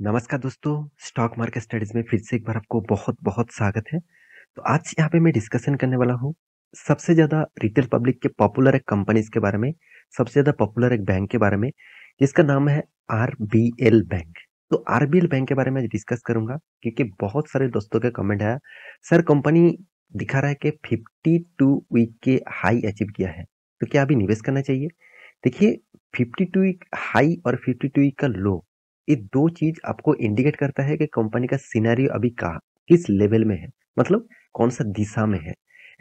नमस्कार दोस्तों stock market studies में फिर से एक बार आपको बहुत बहुत स्वागत है तो आज यहाँ पे मैं डिस्कशन करने वाला हूँ सबसे ज़्यादा रिटेल पब्लिक के पॉपुलर एक कंपनीज के बारे में सबसे ज़्यादा पॉपुलर एक बैंक के बारे में जिसका नाम है आर बैंक तो आर बैंक के बारे में डिस्कस करूंगा क्योंकि बहुत सारे दोस्तों का कमेंट आया सर कंपनी दिखा रहा है कि फिफ्टी टू वीक के हाई अचीव किया है तो क्या अभी निवेश करना चाहिए देखिए फिफ्टी टू वीक हाई और फिफ्टी टू वीक का लो ये दो चीज आपको इंडिकेट करता है कि कंपनी का सिनेरियो अभी कहा किस लेवल में है मतलब कौन सा दिशा में है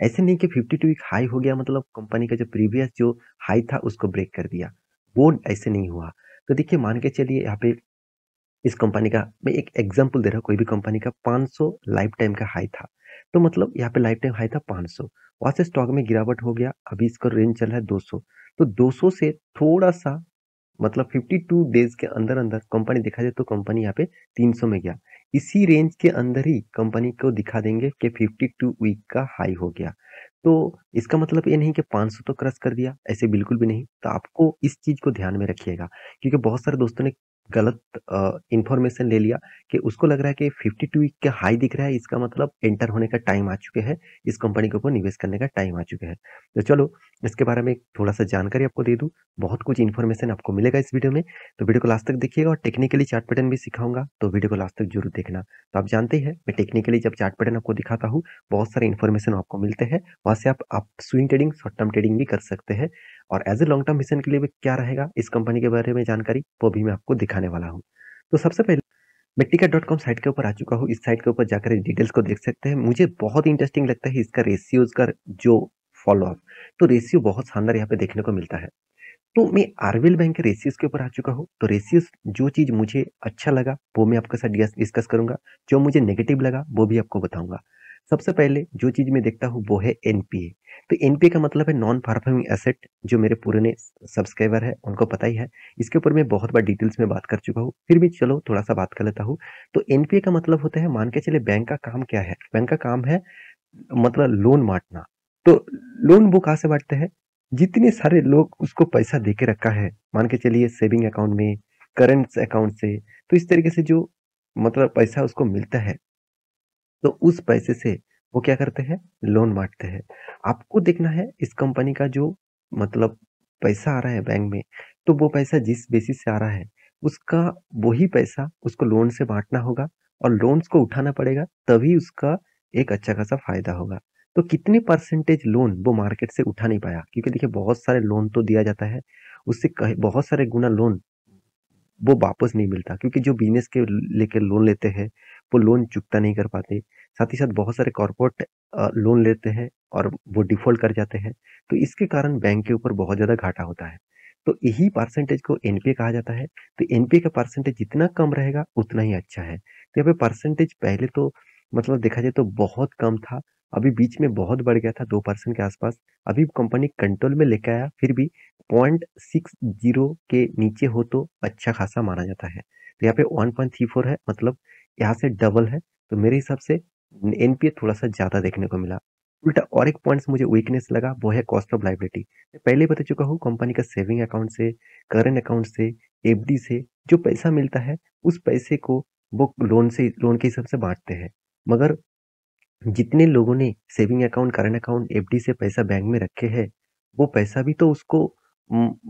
ऐसे नहीं कि फिफ्टी टू वीक हाई हो गया मतलब कंपनी का जो प्रीवियस जो हाई था उसको ब्रेक कर दिया वो ऐसे नहीं हुआ तो देखिए मान के चलिए यहाँ पे इस कंपनी का मैं एक एग्जाम्पल दे रहा हूँ कोई भी कंपनी का 500 लाइफ टाइम का हाई था तो मतलब यहाँ पे लाइफ टाइम हाई था 500 सौ वहां से स्टॉक में गिरावट हो गया अभी इसका रेंज चल रहा है 200 तो 200 से थोड़ा सा मतलब 52 डेज के अंदर अंदर कंपनी देखा जाए तो कंपनी यहाँ पे 300 में गया इसी रेंज के अंदर ही कंपनी को दिखा देंगे कि 52 वीक का हाई हो गया तो इसका मतलब ये नहीं कि 500 तो क्रस कर दिया ऐसे बिल्कुल भी नहीं तो आपको इस चीज़ को ध्यान में रखिएगा क्योंकि बहुत सारे दोस्तों ने गलत इंफॉर्मेशन ले लिया कि उसको लग रहा है कि फिफ्टी टू वीक का हाई दिख रहा है इसका मतलब एंटर होने का टाइम आ चुके हैं इस कंपनी के ऊपर निवेश करने का टाइम आ चुके हैं तो चलो इसके बारे में थोड़ा सा जानकारी आपको दे दूँ बहुत कुछ इन्फॉर्मेशन आपको मिलेगा इस वीडियो में तो वीडियो को लास्ट तक देखिएगा और टेक्निकली चार्ट पैटर्न भी सिखाऊंगा तो वीडियो को लास्ट तक जरूर देखना तो आप जानते हैं मैं टेक्निकली जब चार्ट पैटर्न आपको दिखाता हूँ बहुत सारे इन्फॉर्मेशन आपको मिलते हैं वहाँ से आप आप swing trading short term trading भी कर सकते हैं और as a long term mission के लिए भी क्या रहेगा इस कंपनी के बारे में जानकारी वो भी मैं आपको दिखा दिखाने वाला हूँ तो सबसे पहले मेट्टिका डॉट कॉम साइट के ऊपर आ चुका हूँ इस साइट के ऊपर जाकर डिटेल्स को देख सकते हैं मुझे बहुत इंटरेस्टिंग लगता है इसका रेशियोज का जो फॉलोअप तो रेशियो बहुत शानदार यहाँ पे देखने को मिलता है तो मैं आरवेल बैंक के रेशियोज के ऊपर आ चुका हूँ तो रेशियोज जो चीज़ मुझे अच्छा लगा वो मैं आपके साथ डिस्कस करूंगा जो मुझे नेगेटिव लगा वो भी आपको बताऊंगा सबसे पहले जो चीज़ मैं देखता हूँ वो है एनपीए तो एनपीए का मतलब है नॉन परफॉर्मिंग एसेट जो मेरे पुराने सब्सक्राइबर है उनको पता ही है इसके ऊपर मैं बहुत बार डिटेल्स में बात कर चुका हूँ फिर भी चलो थोड़ा सा बात कर लेता हूँ तो एनपीए का मतलब होता है मान के चले बैंक का काम क्या है बैंक का काम है मतलब लोन बांटना तो लोन वो कहाँ से बांटते हैं जितने सारे लोग उसको पैसा दे के रखा है मान के चलिए सेविंग अकाउंट में करेंट अकाउंट से तो इस तरीके से जो मतलब पैसा उसको मिलता है तो उस पैसे से वो क्या करते हैं लोन बांटते हैं आपको देखना है इस कंपनी का जो मतलब पैसा आ रहा है बैंक में तो वो पैसा जिस बेसिस से आ रहा है उसका वही पैसा उसको लोन से बांटना होगा और लोन्स को उठाना पड़ेगा तभी उसका एक अच्छा खासा फायदा होगा तो कितने परसेंटेज लोन वो मार्केट से उठा नहीं पाया क्योंकि देखिए बहुत सारे लोन तो दिया जाता है उससे कहे बहुत सारे गुना लोन वो वापस नहीं मिलता क्योंकि जो बिजनेस के लेकर लोन लेते हैं वो लोन चुकता नहीं कर पाते साथ ही साथ बहुत सारे कॉरपोरेट लोन लेते हैं और वो डिफॉल्ट कर जाते हैं तो इसके कारण बैंक के ऊपर बहुत ज़्यादा घाटा होता है तो यही परसेंटेज को एनपीए कहा जाता है तो एनपीए का परसेंटेज जितना कम रहेगा उतना ही अच्छा है तो यहाँ पे परसेंटेज पहले तो मतलब देखा जाए तो बहुत कम था अभी बीच में बहुत बढ़ गया था दो परसेंट के आसपास अभी कंपनी कंट्रोल में लेके आया फिर भी पॉइंट सिक्स जीरो के नीचे हो तो अच्छा खासा माना जाता है तो यहाँ पे वन पॉइंट थ्री फोर है मतलब यहाँ से डबल है तो मेरे हिसाब से एन थोड़ा सा ज़्यादा देखने को मिला उल्टा और एक पॉइंट मुझे वीकनेस लगा वो है कॉस्ट ऑफ लाइबिलिटी मैं पहले बता चुका हूँ कंपनी का सेविंग अकाउंट से करेंट अकाउंट से एफ से जो पैसा मिलता है उस पैसे को वो लोन से लोन के हिसाब से बांटते हैं मगर जितने लोगों ने saving account current account F से पैसा बैंक में रखे है वो पैसा भी तो उसको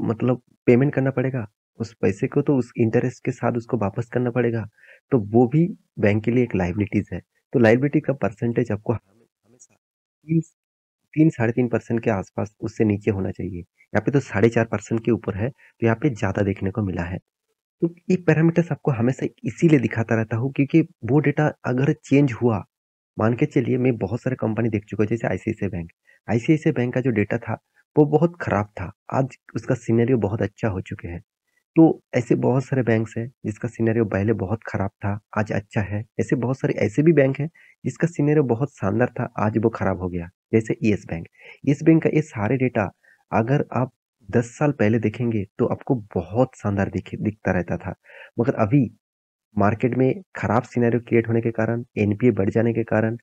मतलब पेमेंट करना पड़ेगा उस पैसे को तो उस इंटरेस्ट के साथ उसको वापस करना पड़ेगा तो वो भी बैंक के लिए एक लाइबिलिटीज है तो लाइबिलिटी का परसेंटेज आपको हमेशा तीन तीन साढ़े तीन परसेंट के आसपास उससे नीचे होना चाहिए यहाँ पे तो साढ़े चार परसेंट के ऊपर है तो यहाँ पे ज़्यादा देखने को मिला है तो ये पैरामीटर्स आपको हमेशा इसीलिए दिखाता रहता हूँ क्योंकि वो डेटा अगर चेंज हुआ मान के चलिए मैं बहुत सारे कंपनी देख चुका हूँ जैसे आईसीआईसी बैंक आईसीआईसी बैंक का जो डेटा था वो बहुत ख़राब था आज उसका सीनरियो बहुत अच्छा हो चुके हैं तो ऐसे बहुत सारे बैंक्स हैं जिसका सिनेरियो पहले बहुत ख़राब था आज अच्छा है ऐसे बहुत सारे ऐसे भी बैंक हैं जिसका सीनरियो बहुत शानदार था आज वो ख़राब हो गया जैसे येस बैंक येस बैंक का ये सारे डेटा अगर आप दस साल पहले देखेंगे तो आपको बहुत शानदार दिखे दिखता रहता था मगर अभी मार्केट में ख़राब सीनेरियो क्रिएट होने के कारण एनपीए बढ़ जाने के कारण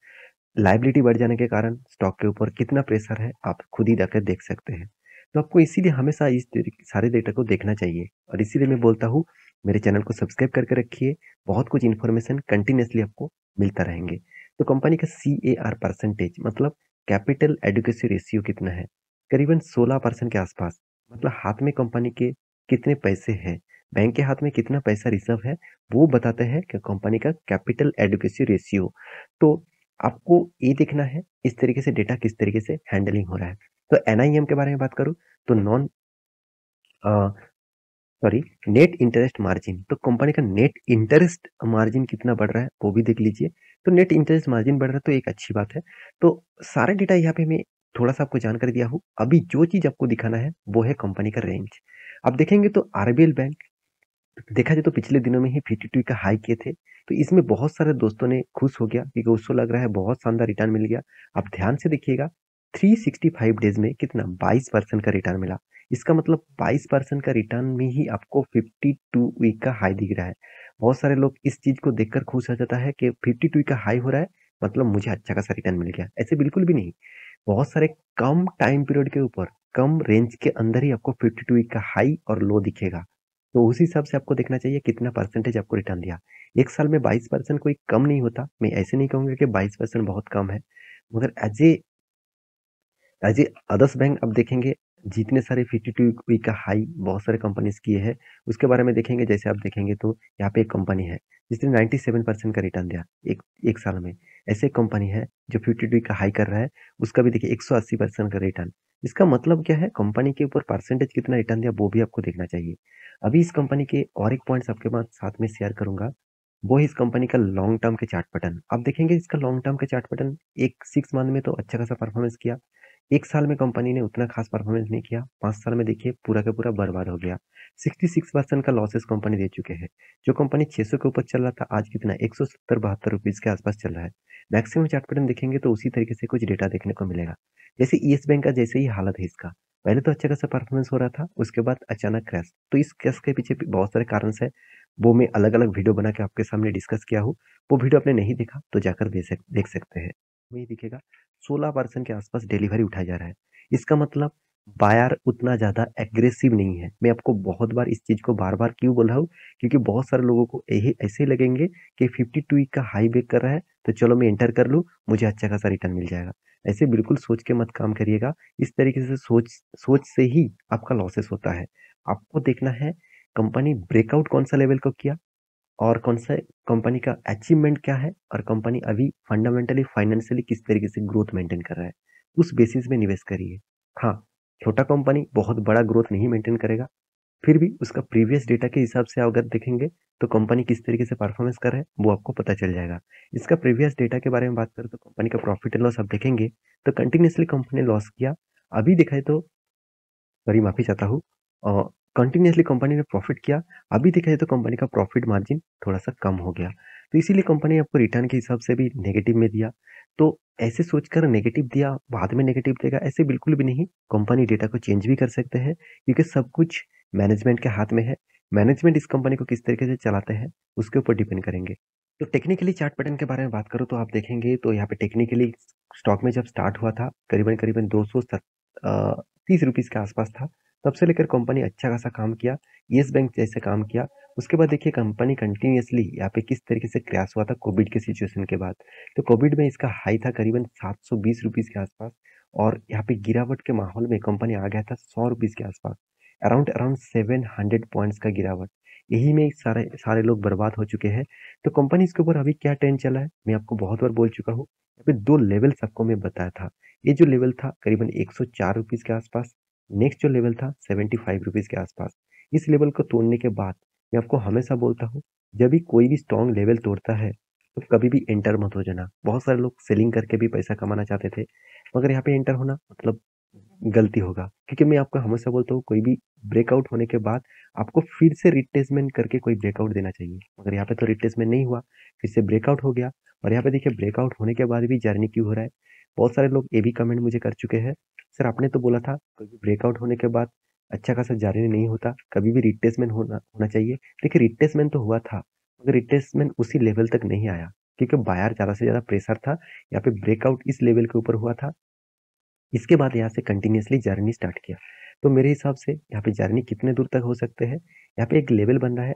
लाइबिलिटी बढ़ जाने के कारण स्टॉक के ऊपर कितना प्रेशर है आप खुद ही जाकर देख सकते हैं तो आपको इसीलिए हमेशा इस सारे डेटा को देखना चाहिए और इसीलिए मैं बोलता हूँ मेरे चैनल को सब्सक्राइब करके रखिए बहुत कुछ इन्फॉर्मेशन कंटिन्यूसली आपको मिलता रहेंगे तो कंपनी का सी ए आर परसेंटेज मतलब कैपिटल एडुकेसी रेशियो कितना है करीबन 16 परसेंट के आसपास मतलब हाथ में कंपनी के कितने पैसे हैं बैंक के हाथ में कितना पैसा रिजर्व है वो बताते हैं कि कंपनी का कैपिटल एडुकेसी रेशियो तो आपको ये देखना है इस तरीके से डेटा किस तरीके से हैंडलिंग हो रहा है तो एन के बारे में बात करूँ तो non sorry net interest margin तो कंपनी का नेट इंटरेस्ट मार्जिन कितना बढ़ रहा है वो भी देख लीजिए तो नेट इंटरेस्ट मार्जिन बढ़ रहा है तो एक अच्छी बात है तो सारा डेटा यहाँ पे मैं थोड़ा सा आपको जानकारी दिया हूँ अभी जो चीज़ आपको दिखाना है वो है कंपनी का रेंज आप देखेंगे तो आरबीएल बैंक देखा जाए तो पिछले दिनों में ही फिफ्टी का हाई किए थे तो इसमें बहुत सारे दोस्तों ने खुश हो गया क्योंकि उसको लग रहा है बहुत शानदार रिटर्न मिल गया आप ध्यान से देखिएगा 365 डेज में कितना 22 परसेंट का रिटर्न मिला इसका मतलब 22 परसेंट का रिटर्न में ही आपको 52 वीक का हाई दिख रहा है बहुत सारे लोग इस चीज़ को देखकर खुश हो जाता है कि 52 वीक का हाई हो रहा है मतलब मुझे अच्छा खासा रिटर्न मिल गया ऐसे बिल्कुल भी नहीं बहुत सारे कम टाइम पीरियड के ऊपर कम रेंज के अंदर ही आपको फिफ्टी वीक का हाई और लो दिखेगा तो उस हिसाब से आपको देखना चाहिए कितना परसेंटेज आपको रिटर्न दिया एक साल में बाईस परसेंट कोई कम नहीं होता मैं ऐसे नहीं कहूंगा कि बाईस परसेंट बहुत कम है मगर as as a others bank आप देखेंगे जितने सारे फिफ्टी टू वीक का हाई बहुत सारे कंपनीज किए हैं उसके बारे में देखेंगे जैसे आप देखेंगे तो यहाँ पे एक कंपनी है जिसने 97 परसेंट का रिटर्न दिया एक एक साल में ऐसे कंपनी है जो फिफ्टी टू का हाई कर रहा है उसका भी देखिए 180 परसेंट का रिटर्न इसका मतलब क्या है कंपनी के ऊपर परसेंटेज कितना रिटर्न दिया वो भी आपको देखना चाहिए अभी इस कंपनी के और एक पॉइंट्स आपके पास साथ में शेयर करूंगा वो इस कंपनी का लॉन्ग टर्म के चार्ट पैटर्न आप देखेंगे इसका लॉन्ग टर्म के चार्ट पैटर्न एक सिक्स मंथ में तो अच्छा खासा परफॉर्मेंस किया एक साल में कंपनी ने उतना खास परफॉर्मेंस नहीं किया पाँच साल में देखिए पूरा का पूरा बर्बाद हो गया सिक्सटी सिक्स परसेंट का लॉसेस कंपनी दे चुके हैं जो कंपनी छह सौ के ऊपर चल रहा था आज कितना एक सौ सत्तर बहत्तर के आसपास चल रहा है मैक्सिमम चार्ट पैटर्न देखेंगे तो उसी तरीके से कुछ डेटा देखने को मिलेगा जैसे येस बैंक का जैसे ही हालत है इसका पहले तो अच्छा खासा परफॉर्मेंस हो रहा था उसके बाद अचानक क्रैश तो इस क्रैश के पीछे बहुत सारे कारण है वो मैं अलग अलग वीडियो बना के आपके सामने डिस्कस किया हूँ वो वीडियो आपने नहीं देखा तो जाकर देख, देख सकते हैं में दिखेगा सोलह परसेंट के आसपास डिलीवरी उठाया जा रहा है इसका मतलब बायर उतना ज़्यादा एग्रेसिव नहीं है मैं आपको बहुत बार इस चीज़ को बार बार क्यों बोल रहा हूँ क्योंकि बहुत सारे लोगों को यही ऐसे लगेंगे कि 52 का हाई बेक कर रहा है तो चलो मैं एंटर कर लूँ मुझे अच्छा खासा रिटर्न मिल जाएगा ऐसे बिल्कुल सोच के मत काम करिएगा इस तरीके से सोच सोच से ही आपका लॉसेस होता है आपको देखना है कंपनी ब्रेकआउट कौन सा लेवल को किया और कौन सा कंपनी का अचीवमेंट क्या है और कंपनी अभी फंडामेंटली फाइनेंशियली किस तरीके से ग्रोथ मेंटेन कर रहा है उस बेसिस में निवेश करिए हाँ छोटा कंपनी बहुत बड़ा ग्रोथ नहीं मेंटेन करेगा फिर भी उसका प्रीवियस डेटा के हिसाब से अगर देखेंगे तो कंपनी किस तरीके से परफॉर्मेंस कर रहे हैं वो आपको पता चल जाएगा इसका प्रीवियस डेटा के बारे में बात करें तो कंपनी का प्रॉफिट एंड लॉस आप देखेंगे तो कंटिन्यूसली कंपनी ने लॉस किया अभी दिखाए तो सॉरी माफ़ी चाहता हूँ कंटिन्यूसली कंपनी ने प्रॉफिट किया अभी दिखाए तो कंपनी का प्रॉफिट मार्जिन थोड़ा सा कम हो गया तो इसीलिए कंपनी आपको रिटर्न के हिसाब से भी नेगेटिव में दिया तो ऐसे सोचकर नेगेटिव दिया बाद में नेगेटिव देगा ऐसे बिल्कुल भी नहीं कंपनी डेटा को चेंज भी कर सकते हैं क्योंकि सब कुछ मैनेजमेंट के हाथ में है मैनेजमेंट इस कंपनी को किस तरीके से चलाते हैं उसके ऊपर डिपेंड करेंगे तो टेक्निकली चार्ट पैटर्न के बारे में बात करो तो आप देखेंगे तो यहाँ पे टेक्निकली स्टॉक में जब स्टार्ट हुआ था करीबन करीबन दो सौ तीस के आसपास था तब से लेकर कंपनी अच्छा खासा काम किया येस बैंक जैसे काम किया उसके बाद देखिए कंपनी कंटिन्यूसली यहाँ पे किस तरीके से क्रैश हुआ था कोविड के सिचुएशन के बाद तो कोविड में इसका हाई था करीबन सात सौ बीस रुपीज़ के आसपास और यहाँ पे गिरावट के माहौल में कंपनी आ गया था सौ रुपीज़ के आसपास around around seven hundred points का गिरावट यही में सारे सारे लोग बर्बाद हो चुके हैं तो कंपनी इसके ऊपर अभी क्या ट्रेंड चला है मैं आपको बहुत बार बोल चुका हूँ यहाँ पे दो लेवल सबको मैं बताया था ये जो लेवल था करीबन एक सौ के आसपास नेक्स्ट जो लेवल था सेवेंटी फाइव के आसपास इस लेवल को तोड़ने के बाद मैं आपको हमेशा बोलता हूँ जब भी कोई भी स्ट्रॉन्ग लेवल तोड़ता है तो कभी भी एंटर मत हो जाना बहुत सारे लोग सेलिंग करके भी पैसा कमाना चाहते थे मगर यहाँ पे एंटर होना मतलब गलती होगा क्योंकि मैं आपको हमेशा बोलता हूँ कोई भी ब्रेकआउट होने के बाद आपको फिर से रिप्लेसमेंट करके कोई ब्रेकआउट देना चाहिए मगर यहाँ पे तो रिप्लेसमेंट नहीं हुआ फिर से ब्रेकआउट हो गया और यहाँ पे देखिए ब्रेकआउट होने के बाद भी जर्नी क्यों हो रहा है बहुत सारे लोग ये भी कमेंट मुझे कर चुके हैं सर आपने तो बोला था कोई भी ब्रेकआउट होने के बाद अच्छा खासा जारी नहीं होता कभी भी रिप्लेसमेंट होना होना चाहिए देखिए रिप्लेसमेंट तो हुआ था मगर रिप्लेसमेंट उसी लेवल तक नहीं आया क्योंकि बायर ज़्यादा से ज़्यादा प्रेशर था यहाँ पे ब्रेकआउट इस लेवल के ऊपर हुआ था इसके बाद यहाँ से कंटिन्यूसली जर्नी स्टार्ट किया तो मेरे हिसाब से यहाँ पे जर्नी कितने दूर तक हो सकते हैं यहाँ पे एक लेवल बन रहा है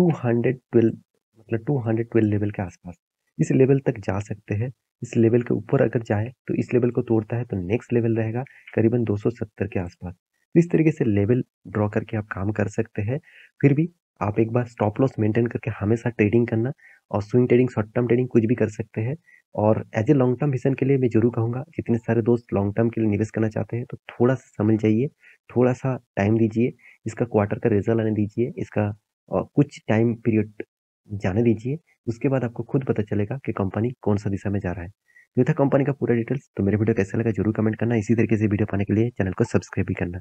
212 मतलब 212 लेवल के आसपास इस लेवल तक जा सकते हैं इस लेवल के ऊपर अगर जाए तो इस लेवल को तोड़ता है तो नेक्स्ट लेवल रहेगा करीबन 270 के आसपास तो इस तरीके से लेवल ड्रॉ करके आप काम कर सकते हैं फिर भी आप एक बार स्टॉप लॉस मेंटेन करके हमेशा ट्रेडिंग करना और swing trading short term trading कुछ भी कर सकते हैं और as a long term vision के लिए मैं जरूर कहूँगा जितने सारे दोस्त लॉन्ग टर्म के लिए निवेश करना चाहते हैं तो थोड़ा सा समझ जाइए थोड़ा सा टाइम दीजिए इसका क्वार्टर का रिजल्ट आने दीजिए इसका कुछ टाइम पीरियड जाने दीजिए उसके बाद आपको खुद पता चलेगा कि कंपनी कौन सा दिशा में जा रहा है ये था कंपनी का पूरा डिटेल्स तो मेरे वीडियो कैसा लगा जरूर कमेंट करना इसी तरीके से वीडियो पाने के लिए चैनल को सब्सक्राइब भी करना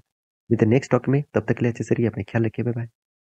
विद नेक्स्ट टॉक में तब तक के लिए अच्छे से रहिए अपने ख्याल रखिए बाय बाय